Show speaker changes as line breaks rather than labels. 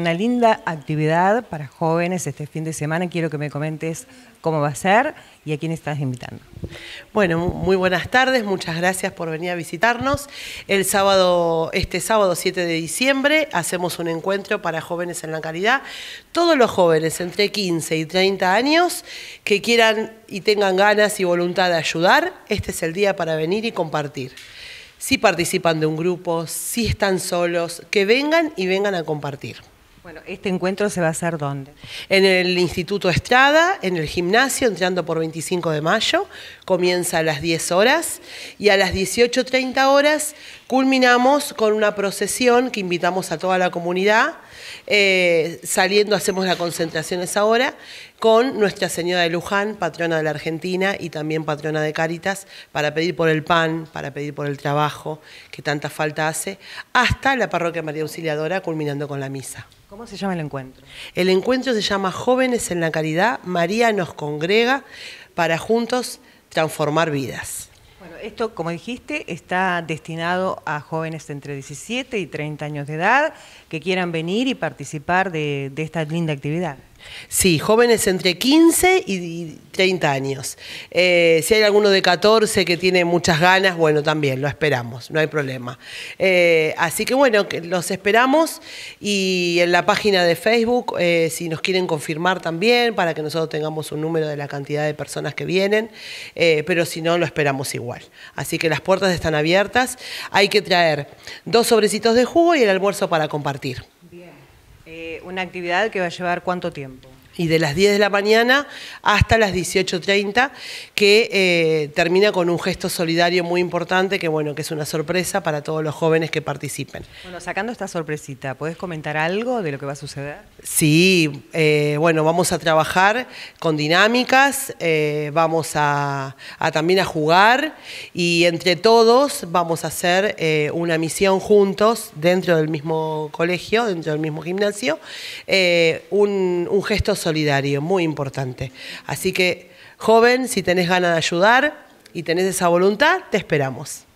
Una linda actividad para jóvenes este fin de semana. Quiero que me comentes cómo va a
ser y a quién estás invitando. Bueno, muy buenas tardes, muchas gracias por venir a visitarnos. El sábado, este sábado 7 de diciembre, hacemos un encuentro para jóvenes en la caridad. Todos los jóvenes entre 15 y 30 años que quieran y tengan ganas y voluntad de ayudar, este es el día para venir y compartir si participan de un grupo, si están solos, que vengan y vengan a compartir. Bueno, ¿este encuentro se va a hacer dónde? En el Instituto Estrada, en el gimnasio, entrando por 25 de mayo, comienza a las 10 horas y a las 18.30 horas culminamos con una procesión que invitamos a toda la comunidad eh, saliendo hacemos las concentraciones ahora con Nuestra Señora de Luján, patrona de la Argentina y también patrona de Cáritas, para pedir por el pan, para pedir por el trabajo que tanta falta hace, hasta la parroquia María Auxiliadora, culminando con la misa. ¿Cómo se llama el encuentro? El encuentro se llama Jóvenes en la Caridad, María nos congrega para juntos transformar vidas. Bueno, esto, como dijiste, está
destinado a jóvenes entre 17 y 30 años de edad que quieran venir y
participar de esta linda actividad. Sí, jóvenes entre 15 y 30 años. Eh, si hay alguno de 14 que tiene muchas ganas, bueno, también lo esperamos, no hay problema. Eh, así que bueno, los esperamos y en la página de Facebook, eh, si nos quieren confirmar también, para que nosotros tengamos un número de la cantidad de personas que vienen, pero si no, lo esperamos igual. Así que las puertas están abiertas, hay que traer dos sobrecitos de jugo y el almuerzo para compartir una actividad que va a llevar cuánto tiempo? y de las 10 de la mañana hasta las 18.30, que eh, termina con un gesto solidario muy importante, que bueno, que es una sorpresa para todos los jóvenes que participen.
Bueno, sacando esta sorpresita, ¿puedes comentar algo de lo que va a suceder?
Sí, eh, bueno, vamos a trabajar con dinámicas, eh, vamos a, también a jugar y entre todos vamos a hacer una misión juntos dentro del mismo colegio, dentro del mismo gimnasio, un, un gesto solidario, muy importante. Así que, joven, si tenés ganas de ayudar y tenés esa voluntad, te esperamos.